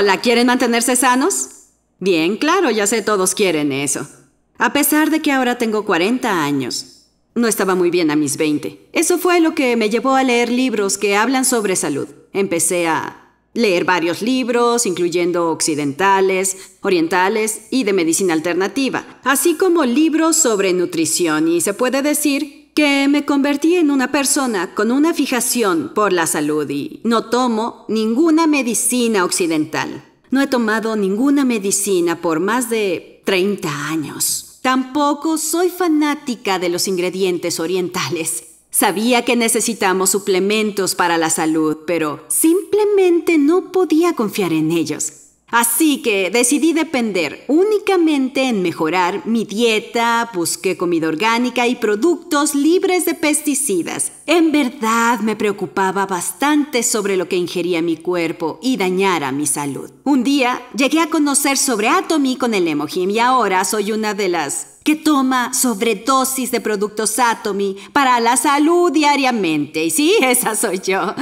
Hola, ¿quieren mantenerse sanos? Bien, claro, ya sé, todos quieren eso. A pesar de que ahora tengo 40 años, no estaba muy bien a mis 20. Eso fue lo que me llevó a leer libros que hablan sobre salud. Empecé a leer varios libros, incluyendo occidentales, orientales y de medicina alternativa, así como libros sobre nutrición y se puede decir que me convertí en una persona con una fijación por la salud y no tomo ninguna medicina occidental. No he tomado ninguna medicina por más de 30 años. Tampoco soy fanática de los ingredientes orientales. Sabía que necesitamos suplementos para la salud, pero simplemente no podía confiar en ellos. Así que decidí depender únicamente en mejorar mi dieta, busqué comida orgánica y productos libres de pesticidas. En verdad me preocupaba bastante sobre lo que ingería mi cuerpo y dañara mi salud. Un día llegué a conocer sobre Atomy con el Emohim y ahora soy una de las que toma sobredosis de productos Atomy para la salud diariamente. Y sí, esa soy yo.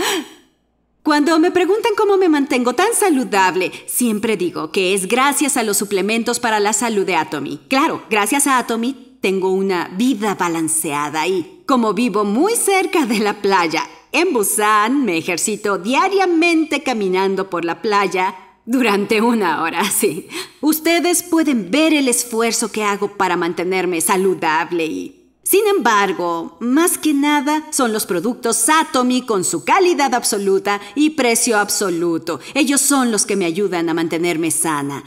Cuando me preguntan cómo me mantengo tan saludable, siempre digo que es gracias a los suplementos para la salud de Atomy. Claro, gracias a Atomy tengo una vida balanceada y como vivo muy cerca de la playa, en Busan me ejercito diariamente caminando por la playa durante una hora, sí. Ustedes pueden ver el esfuerzo que hago para mantenerme saludable y sin embargo, más que nada son los productos Atomy con su calidad absoluta y precio absoluto. Ellos son los que me ayudan a mantenerme sana.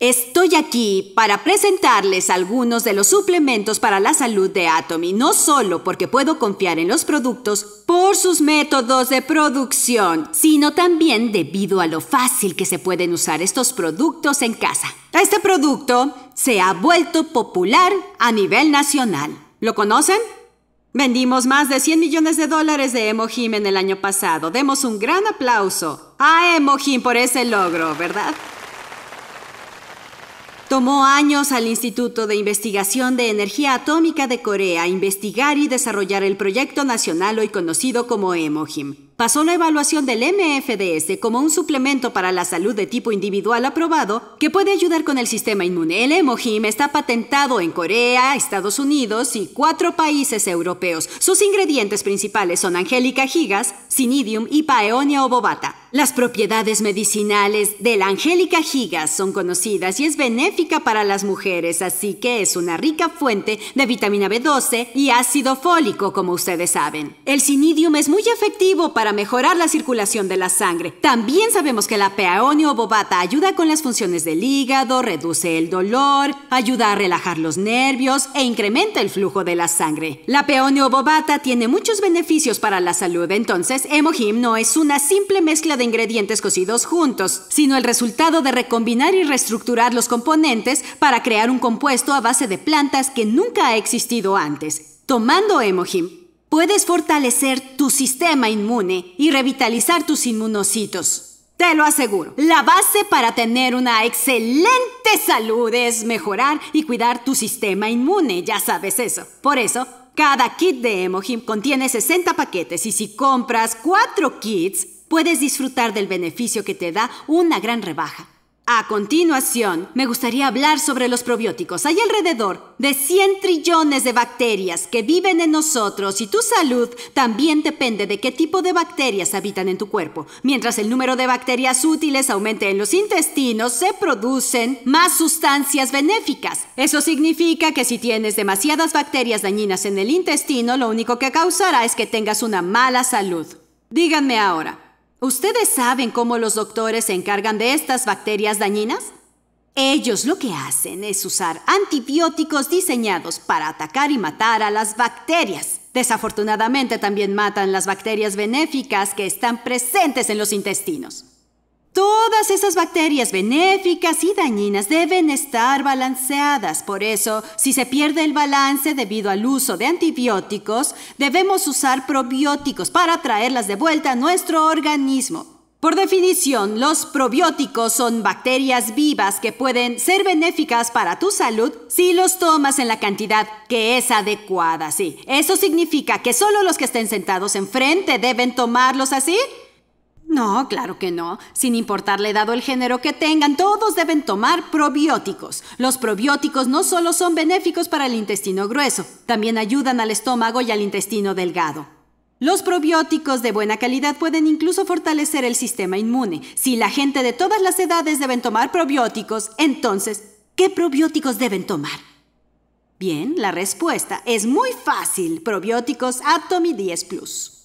Estoy aquí para presentarles algunos de los suplementos para la salud de Atomy, no solo porque puedo confiar en los productos por sus métodos de producción, sino también debido a lo fácil que se pueden usar estos productos en casa. Este producto se ha vuelto popular a nivel nacional. ¿Lo conocen? Vendimos más de 100 millones de dólares de Emohim en el año pasado. Demos un gran aplauso a Emohim por ese logro, ¿verdad? Tomó años al Instituto de Investigación de Energía Atómica de Corea investigar y desarrollar el proyecto nacional hoy conocido como Emohim. Pasó la evaluación del MFDS como un suplemento para la salud de tipo individual aprobado que puede ayudar con el sistema inmune. El Hemohim está patentado en Corea, Estados Unidos y cuatro países europeos. Sus ingredientes principales son Angélica gigas, Cinidium y Paeonia obovata. Las propiedades medicinales de la Angélica gigas son conocidas y es benéfica para las mujeres, así que es una rica fuente de vitamina B12 y ácido fólico, como ustedes saben. El Cinidium es muy efectivo para para mejorar la circulación de la sangre. También sabemos que la peonio bobata ayuda con las funciones del hígado, reduce el dolor, ayuda a relajar los nervios e incrementa el flujo de la sangre. La peonio bobata tiene muchos beneficios para la salud, entonces Emohim no es una simple mezcla de ingredientes cocidos juntos, sino el resultado de recombinar y reestructurar los componentes para crear un compuesto a base de plantas que nunca ha existido antes. Tomando Emohim puedes fortalecer tu sistema inmune y revitalizar tus inmunocitos. Te lo aseguro, la base para tener una excelente salud es mejorar y cuidar tu sistema inmune, ya sabes eso. Por eso, cada kit de Emojim contiene 60 paquetes y si compras 4 kits, puedes disfrutar del beneficio que te da una gran rebaja. A continuación, me gustaría hablar sobre los probióticos. Hay alrededor de 100 trillones de bacterias que viven en nosotros y tu salud también depende de qué tipo de bacterias habitan en tu cuerpo. Mientras el número de bacterias útiles aumente en los intestinos, se producen más sustancias benéficas. Eso significa que si tienes demasiadas bacterias dañinas en el intestino, lo único que causará es que tengas una mala salud. Díganme ahora, ¿Ustedes saben cómo los doctores se encargan de estas bacterias dañinas? Ellos lo que hacen es usar antibióticos diseñados para atacar y matar a las bacterias. Desafortunadamente también matan las bacterias benéficas que están presentes en los intestinos. Todas esas bacterias benéficas y dañinas deben estar balanceadas. Por eso, si se pierde el balance debido al uso de antibióticos, debemos usar probióticos para traerlas de vuelta a nuestro organismo. Por definición, los probióticos son bacterias vivas que pueden ser benéficas para tu salud si los tomas en la cantidad que es adecuada. Sí, eso significa que solo los que estén sentados enfrente deben tomarlos así. No, claro que no. Sin importarle dado el género que tengan, todos deben tomar probióticos. Los probióticos no solo son benéficos para el intestino grueso, también ayudan al estómago y al intestino delgado. Los probióticos de buena calidad pueden incluso fortalecer el sistema inmune. Si la gente de todas las edades deben tomar probióticos, entonces, ¿qué probióticos deben tomar? Bien, la respuesta es muy fácil. Probióticos Atomy 10 Plus.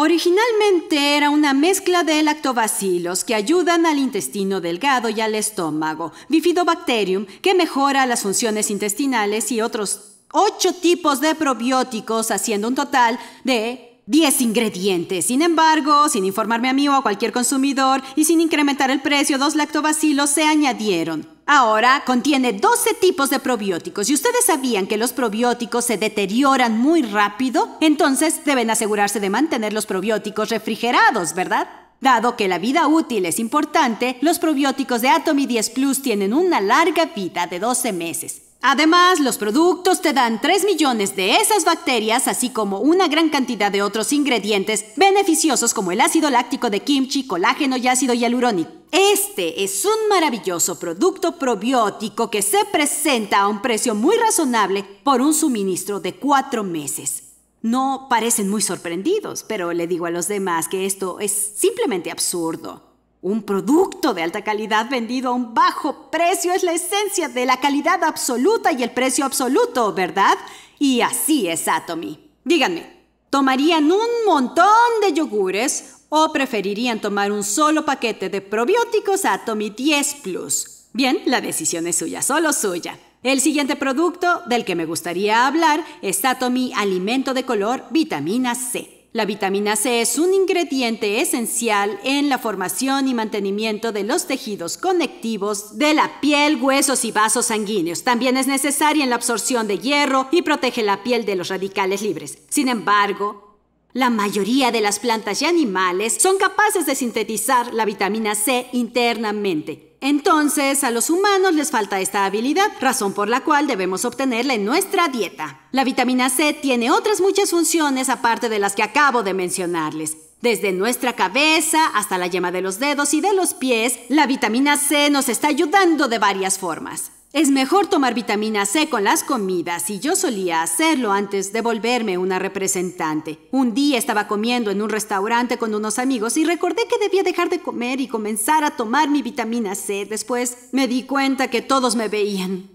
Originalmente era una mezcla de lactobacilos que ayudan al intestino delgado y al estómago, bifidobacterium que mejora las funciones intestinales y otros ocho tipos de probióticos, haciendo un total de 10 ingredientes. Sin embargo, sin informarme a mí o a cualquier consumidor y sin incrementar el precio, dos lactobacilos se añadieron. Ahora contiene 12 tipos de probióticos y ustedes sabían que los probióticos se deterioran muy rápido, entonces deben asegurarse de mantener los probióticos refrigerados, ¿verdad? Dado que la vida útil es importante, los probióticos de Atomy 10 Plus tienen una larga vida de 12 meses. Además, los productos te dan 3 millones de esas bacterias, así como una gran cantidad de otros ingredientes beneficiosos como el ácido láctico de kimchi, colágeno y ácido hialurónico. Este es un maravilloso producto probiótico que se presenta a un precio muy razonable por un suministro de 4 meses. No parecen muy sorprendidos, pero le digo a los demás que esto es simplemente absurdo. Un producto de alta calidad vendido a un bajo precio es la esencia de la calidad absoluta y el precio absoluto, ¿verdad? Y así es Atomy. Díganme, ¿tomarían un montón de yogures o preferirían tomar un solo paquete de probióticos Atomy 10 Plus? Bien, la decisión es suya, solo suya. El siguiente producto del que me gustaría hablar es Atomy Alimento de Color Vitamina C. La vitamina C es un ingrediente esencial en la formación y mantenimiento de los tejidos conectivos de la piel, huesos y vasos sanguíneos. También es necesaria en la absorción de hierro y protege la piel de los radicales libres. Sin embargo, la mayoría de las plantas y animales son capaces de sintetizar la vitamina C internamente. Entonces, a los humanos les falta esta habilidad, razón por la cual debemos obtenerla en nuestra dieta. La vitamina C tiene otras muchas funciones aparte de las que acabo de mencionarles. Desde nuestra cabeza hasta la yema de los dedos y de los pies, la vitamina C nos está ayudando de varias formas. Es mejor tomar vitamina C con las comidas y yo solía hacerlo antes de volverme una representante. Un día estaba comiendo en un restaurante con unos amigos y recordé que debía dejar de comer y comenzar a tomar mi vitamina C. Después me di cuenta que todos me veían.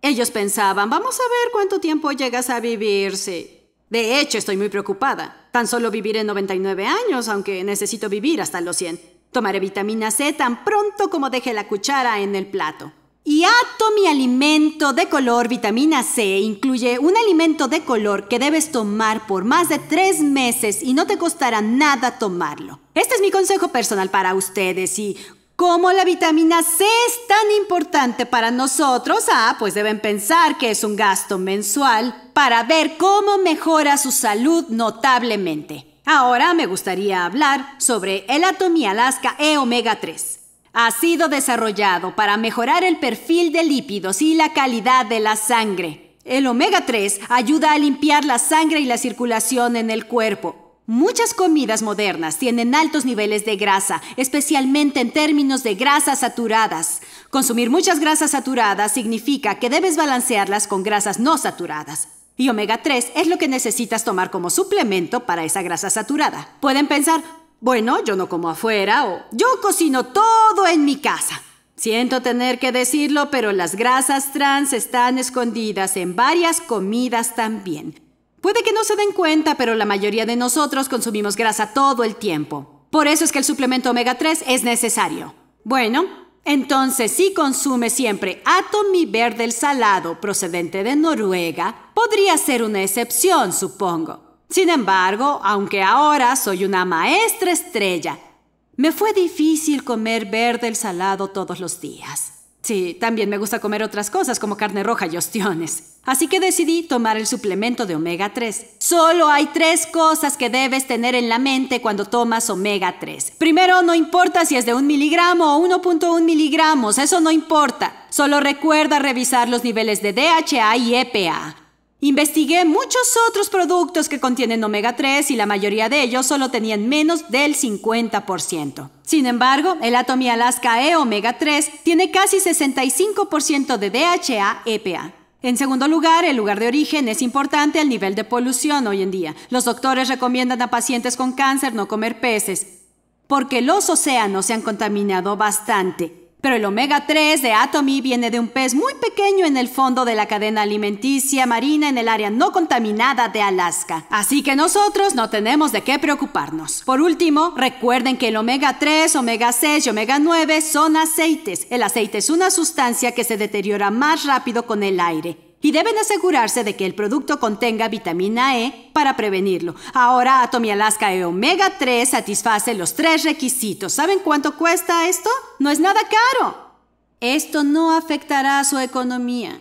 Ellos pensaban, vamos a ver cuánto tiempo llegas a vivirse. De hecho, estoy muy preocupada. Tan solo viviré 99 años, aunque necesito vivir hasta los 100. Tomaré vitamina C tan pronto como deje la cuchara en el plato. Y ato mi alimento de color vitamina C incluye un alimento de color que debes tomar por más de tres meses y no te costará nada tomarlo. Este es mi consejo personal para ustedes y como la vitamina C es tan importante para nosotros, ah, pues deben pensar que es un gasto mensual para ver cómo mejora su salud notablemente. Ahora me gustaría hablar sobre el Alaska E omega 3 ha sido desarrollado para mejorar el perfil de lípidos y la calidad de la sangre. El omega 3 ayuda a limpiar la sangre y la circulación en el cuerpo. Muchas comidas modernas tienen altos niveles de grasa, especialmente en términos de grasas saturadas. Consumir muchas grasas saturadas significa que debes balancearlas con grasas no saturadas. Y omega 3 es lo que necesitas tomar como suplemento para esa grasa saturada. Pueden pensar, bueno, yo no como afuera o yo cocino todo en mi casa. Siento tener que decirlo, pero las grasas trans están escondidas en varias comidas también. Puede que no se den cuenta, pero la mayoría de nosotros consumimos grasa todo el tiempo. Por eso es que el suplemento omega 3 es necesario. Bueno, entonces si consume siempre atomi verde el salado procedente de Noruega, podría ser una excepción, supongo. Sin embargo, aunque ahora soy una maestra estrella, me fue difícil comer verde el salado todos los días. Sí, también me gusta comer otras cosas como carne roja y ostiones. Así que decidí tomar el suplemento de omega 3. Solo hay tres cosas que debes tener en la mente cuando tomas omega 3. Primero, no importa si es de un miligramo o 1.1 miligramos, eso no importa. Solo recuerda revisar los niveles de DHA y EPA. Investigué muchos otros productos que contienen omega 3 y la mayoría de ellos solo tenían menos del 50%. Sin embargo, el Atomy Alaska E omega 3 tiene casi 65% de DHA EPA. En segundo lugar, el lugar de origen es importante al nivel de polución hoy en día. Los doctores recomiendan a pacientes con cáncer no comer peces porque los océanos se han contaminado bastante pero el omega 3 de Atomy viene de un pez muy pequeño en el fondo de la cadena alimenticia marina en el área no contaminada de Alaska. Así que nosotros no tenemos de qué preocuparnos. Por último, recuerden que el omega 3, omega 6 y omega 9 son aceites. El aceite es una sustancia que se deteriora más rápido con el aire y deben asegurarse de que el producto contenga vitamina E para prevenirlo. Ahora Alaska e Omega 3 satisface los tres requisitos. ¿Saben cuánto cuesta esto? No es nada caro. Esto no afectará a su economía.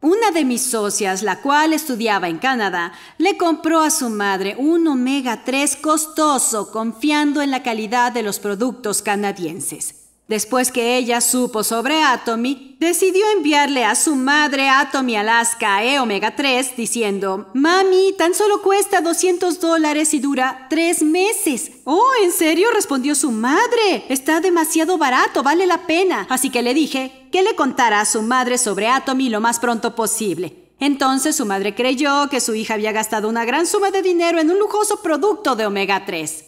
Una de mis socias, la cual estudiaba en Canadá, le compró a su madre un omega 3 costoso confiando en la calidad de los productos canadienses. Después que ella supo sobre Atomy, decidió enviarle a su madre Atomy Alaska E Omega 3 diciendo, Mami, tan solo cuesta 200 dólares y dura tres meses. Oh, ¿en serio? respondió su madre. Está demasiado barato, vale la pena. Así que le dije que le contara a su madre sobre Atomy lo más pronto posible. Entonces su madre creyó que su hija había gastado una gran suma de dinero en un lujoso producto de omega 3.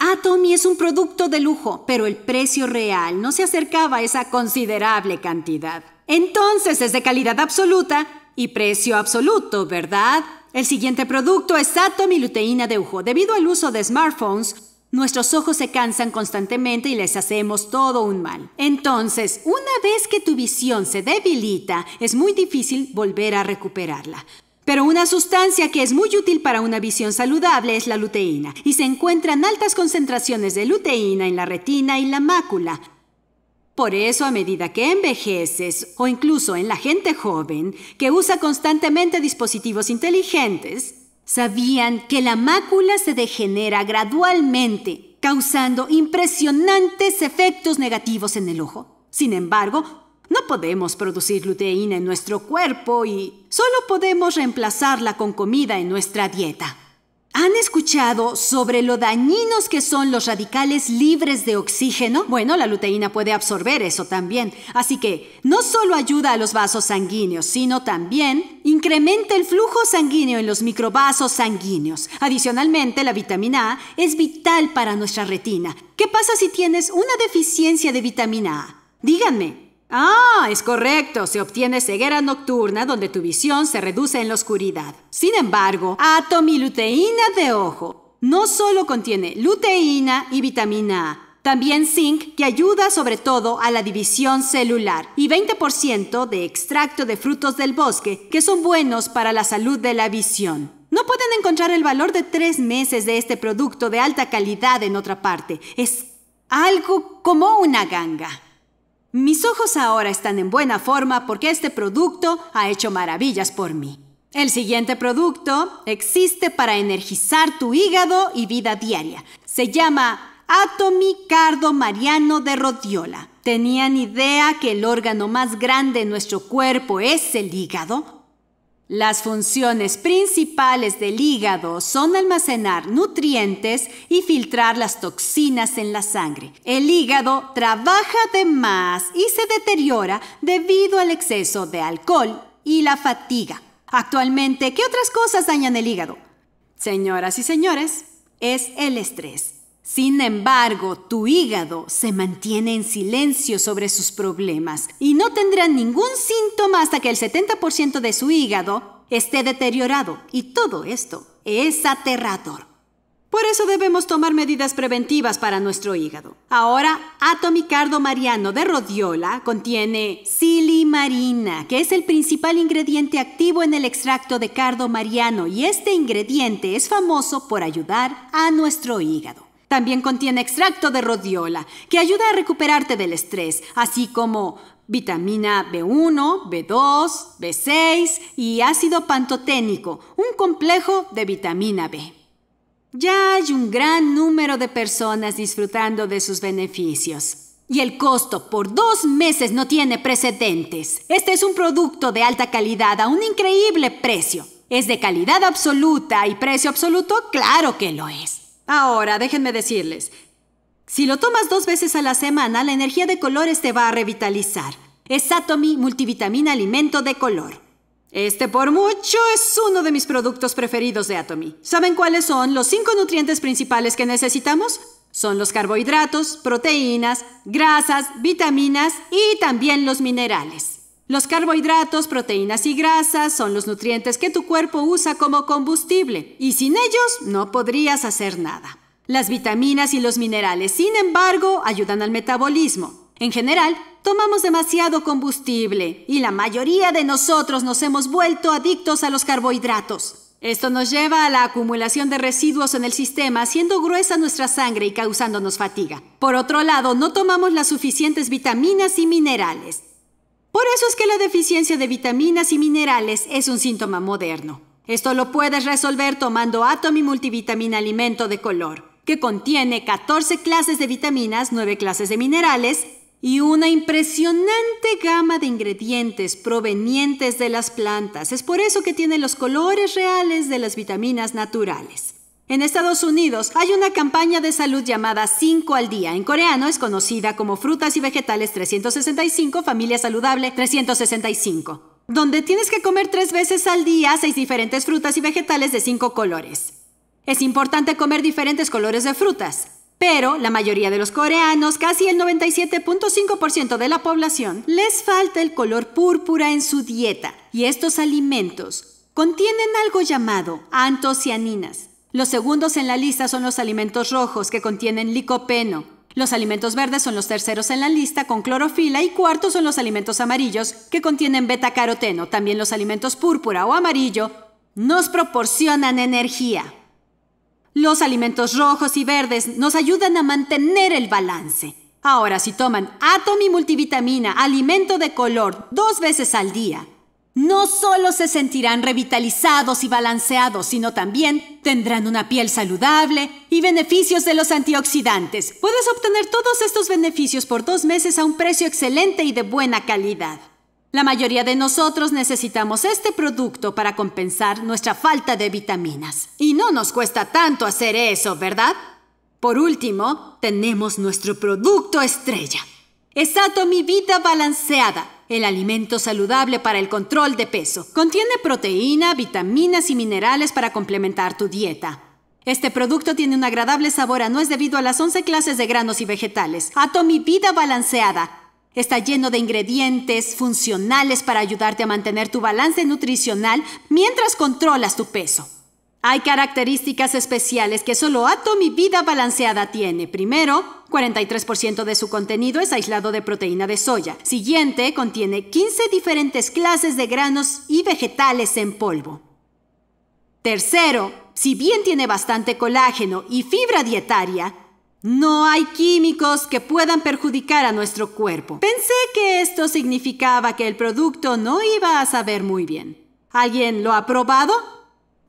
Atomy ah, es un producto de lujo, pero el precio real no se acercaba a esa considerable cantidad. Entonces es de calidad absoluta y precio absoluto, ¿verdad? El siguiente producto es Atomy luteína de ujo. Debido al uso de smartphones, Nuestros ojos se cansan constantemente y les hacemos todo un mal. Entonces, una vez que tu visión se debilita, es muy difícil volver a recuperarla. Pero una sustancia que es muy útil para una visión saludable es la luteína, y se encuentran altas concentraciones de luteína en la retina y la mácula. Por eso, a medida que envejeces, o incluso en la gente joven, que usa constantemente dispositivos inteligentes, sabían que la mácula se degenera gradualmente, causando impresionantes efectos negativos en el ojo. Sin embargo, no podemos producir luteína en nuestro cuerpo y solo podemos reemplazarla con comida en nuestra dieta. ¿Han escuchado sobre lo dañinos que son los radicales libres de oxígeno? Bueno, la luteína puede absorber eso también. Así que no solo ayuda a los vasos sanguíneos, sino también incrementa el flujo sanguíneo en los microvasos sanguíneos. Adicionalmente, la vitamina A es vital para nuestra retina. ¿Qué pasa si tienes una deficiencia de vitamina A? Díganme, Ah, es correcto. Se obtiene ceguera nocturna donde tu visión se reduce en la oscuridad. Sin embargo, atomiluteína de ojo no solo contiene luteína y vitamina A, también zinc, que ayuda sobre todo a la división celular, y 20% de extracto de frutos del bosque, que son buenos para la salud de la visión. No pueden encontrar el valor de tres meses de este producto de alta calidad en otra parte. Es algo como una ganga. Mis ojos ahora están en buena forma porque este producto ha hecho maravillas por mí. El siguiente producto existe para energizar tu hígado y vida diaria. Se llama Atomicardo Mariano de Rodiola. ¿Tenían idea que el órgano más grande en nuestro cuerpo es el hígado? Las funciones principales del hígado son almacenar nutrientes y filtrar las toxinas en la sangre. El hígado trabaja de más y se deteriora debido al exceso de alcohol y la fatiga. Actualmente, ¿qué otras cosas dañan el hígado? Señoras y señores, es el estrés. Sin embargo, tu hígado se mantiene en silencio sobre sus problemas y no tendrá ningún síntoma hasta que el 70% de su hígado esté deteriorado. Y todo esto es aterrador. Por eso debemos tomar medidas preventivas para nuestro hígado. Ahora, cardo Mariano de Rodiola contiene silimarina, que es el principal ingrediente activo en el extracto de cardo mariano y este ingrediente es famoso por ayudar a nuestro hígado. También contiene extracto de rodiola, que ayuda a recuperarte del estrés, así como vitamina B1, B2, B6 y ácido pantoténico, un complejo de vitamina B. Ya hay un gran número de personas disfrutando de sus beneficios. Y el costo por dos meses no tiene precedentes. Este es un producto de alta calidad a un increíble precio. Es de calidad absoluta y precio absoluto, claro que lo es. Ahora, déjenme decirles, si lo tomas dos veces a la semana, la energía de colores te va a revitalizar. Es Atomy Multivitamina Alimento de Color. Este por mucho es uno de mis productos preferidos de Atomy. ¿Saben cuáles son los cinco nutrientes principales que necesitamos? Son los carbohidratos, proteínas, grasas, vitaminas y también los minerales. Los carbohidratos, proteínas y grasas son los nutrientes que tu cuerpo usa como combustible y sin ellos no podrías hacer nada. Las vitaminas y los minerales, sin embargo, ayudan al metabolismo. En general, tomamos demasiado combustible y la mayoría de nosotros nos hemos vuelto adictos a los carbohidratos. Esto nos lleva a la acumulación de residuos en el sistema, haciendo gruesa nuestra sangre y causándonos fatiga. Por otro lado, no tomamos las suficientes vitaminas y minerales. Por eso es que la deficiencia de vitaminas y minerales es un síntoma moderno. Esto lo puedes resolver tomando Atomy Multivitamina Alimento de Color, que contiene 14 clases de vitaminas, 9 clases de minerales y una impresionante gama de ingredientes provenientes de las plantas. Es por eso que tiene los colores reales de las vitaminas naturales. En Estados Unidos hay una campaña de salud llamada 5 al día. En coreano es conocida como Frutas y Vegetales 365, Familia Saludable 365, donde tienes que comer tres veces al día seis diferentes frutas y vegetales de cinco colores. Es importante comer diferentes colores de frutas, pero la mayoría de los coreanos, casi el 97.5% de la población, les falta el color púrpura en su dieta y estos alimentos contienen algo llamado antocianinas los segundos en la lista son los alimentos rojos, que contienen licopeno. Los alimentos verdes son los terceros en la lista, con clorofila, y cuartos son los alimentos amarillos, que contienen beta-caroteno. También los alimentos púrpura o amarillo nos proporcionan energía. Los alimentos rojos y verdes nos ayudan a mantener el balance. Ahora, si toman y Multivitamina, alimento de color, dos veces al día, no solo se sentirán revitalizados y balanceados, sino también tendrán una piel saludable y beneficios de los antioxidantes. Puedes obtener todos estos beneficios por dos meses a un precio excelente y de buena calidad. La mayoría de nosotros necesitamos este producto para compensar nuestra falta de vitaminas. Y no nos cuesta tanto hacer eso, ¿verdad? Por último, tenemos nuestro producto estrella. Esato mi Vida Balanceada el alimento saludable para el control de peso. Contiene proteína, vitaminas y minerales para complementar tu dieta. Este producto tiene un agradable sabor a es debido a las 11 clases de granos y vegetales. Atomi Vida Balanceada. Está lleno de ingredientes funcionales para ayudarte a mantener tu balance nutricional mientras controlas tu peso. Hay características especiales que solo Atomy Vida Balanceada tiene. Primero, 43% de su contenido es aislado de proteína de soya. Siguiente, contiene 15 diferentes clases de granos y vegetales en polvo. Tercero, si bien tiene bastante colágeno y fibra dietaria, no hay químicos que puedan perjudicar a nuestro cuerpo. Pensé que esto significaba que el producto no iba a saber muy bien. ¿Alguien lo ha probado?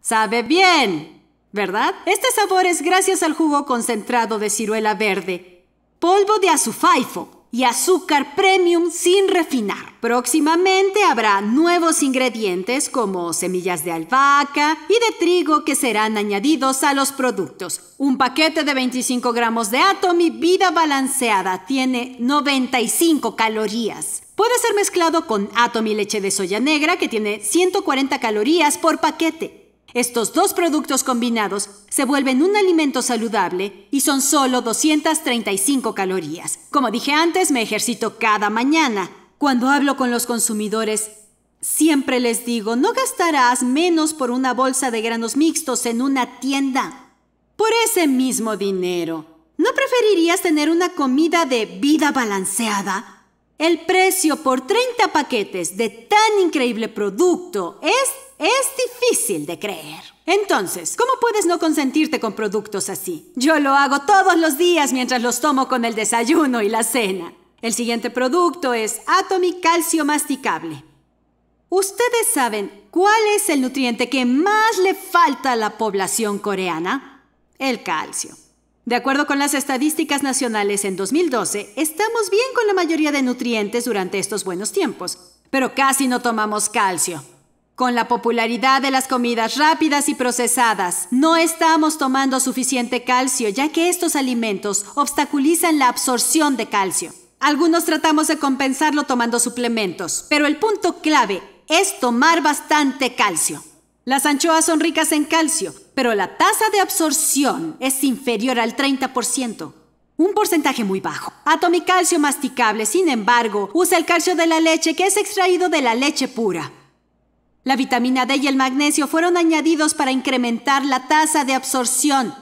Sabe bien, ¿verdad? Este sabor es gracias al jugo concentrado de ciruela verde, polvo de azufaifo y azúcar premium sin refinar. Próximamente habrá nuevos ingredientes como semillas de albahaca y de trigo que serán añadidos a los productos. Un paquete de 25 gramos de Atomy Vida Balanceada tiene 95 calorías. Puede ser mezclado con Atomy leche de soya negra que tiene 140 calorías por paquete. Estos dos productos combinados se vuelven un alimento saludable y son solo 235 calorías. Como dije antes, me ejercito cada mañana. Cuando hablo con los consumidores, siempre les digo, no gastarás menos por una bolsa de granos mixtos en una tienda. Por ese mismo dinero, ¿no preferirías tener una comida de vida balanceada? El precio por 30 paquetes de tan increíble producto es es difícil de creer. Entonces, ¿cómo puedes no consentirte con productos así? Yo lo hago todos los días mientras los tomo con el desayuno y la cena. El siguiente producto es Atomy Calcio Masticable. ¿Ustedes saben cuál es el nutriente que más le falta a la población coreana? El calcio. De acuerdo con las estadísticas nacionales en 2012, estamos bien con la mayoría de nutrientes durante estos buenos tiempos, pero casi no tomamos calcio. Con la popularidad de las comidas rápidas y procesadas, no estamos tomando suficiente calcio ya que estos alimentos obstaculizan la absorción de calcio. Algunos tratamos de compensarlo tomando suplementos, pero el punto clave es tomar bastante calcio. Las anchoas son ricas en calcio, pero la tasa de absorción es inferior al 30%, un porcentaje muy bajo. calcio masticable, sin embargo, usa el calcio de la leche que es extraído de la leche pura. La vitamina D y el magnesio fueron añadidos para incrementar la tasa de absorción.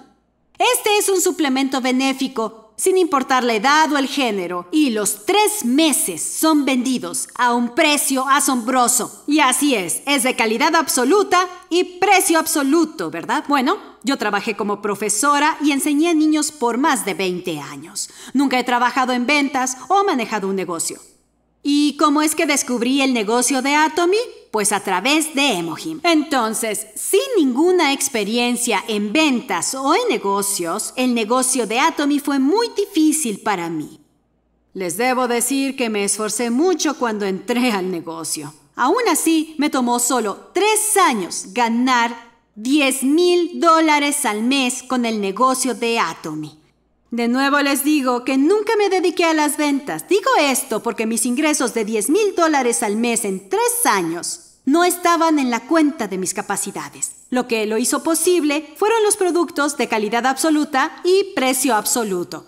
Este es un suplemento benéfico, sin importar la edad o el género, y los tres meses son vendidos a un precio asombroso. Y así es, es de calidad absoluta y precio absoluto, ¿verdad? Bueno, yo trabajé como profesora y enseñé a niños por más de 20 años. Nunca he trabajado en ventas o manejado un negocio. ¿Y cómo es que descubrí el negocio de Atomy? Pues a través de Emohim. Entonces, sin ninguna experiencia en ventas o en negocios, el negocio de Atomy fue muy difícil para mí. Les debo decir que me esforcé mucho cuando entré al negocio. Aún así, me tomó solo tres años ganar 10 mil dólares al mes con el negocio de Atomy. De nuevo les digo que nunca me dediqué a las ventas. Digo esto porque mis ingresos de 10 mil dólares al mes en tres años no estaban en la cuenta de mis capacidades. Lo que lo hizo posible fueron los productos de calidad absoluta y precio absoluto.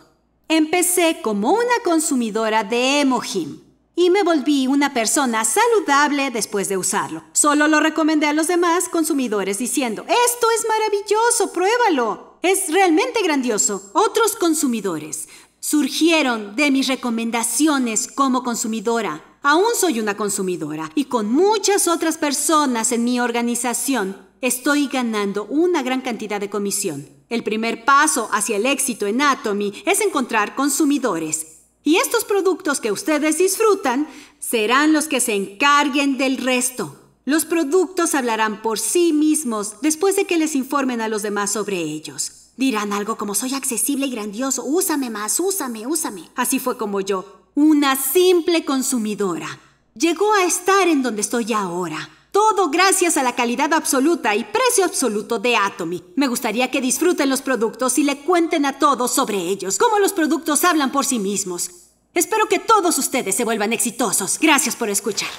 Empecé como una consumidora de Emohim y me volví una persona saludable después de usarlo. Solo lo recomendé a los demás consumidores diciendo, esto es maravilloso, pruébalo. Es realmente grandioso. Otros consumidores surgieron de mis recomendaciones como consumidora. Aún soy una consumidora y con muchas otras personas en mi organización estoy ganando una gran cantidad de comisión. El primer paso hacia el éxito en Atomy es encontrar consumidores. Y estos productos que ustedes disfrutan serán los que se encarguen del resto. Los productos hablarán por sí mismos después de que les informen a los demás sobre ellos. Dirán algo como soy accesible y grandioso, úsame más, úsame, úsame. Así fue como yo, una simple consumidora, llegó a estar en donde estoy ahora. Todo gracias a la calidad absoluta y precio absoluto de Atomy. Me gustaría que disfruten los productos y le cuenten a todos sobre ellos, cómo los productos hablan por sí mismos. Espero que todos ustedes se vuelvan exitosos. Gracias por escuchar.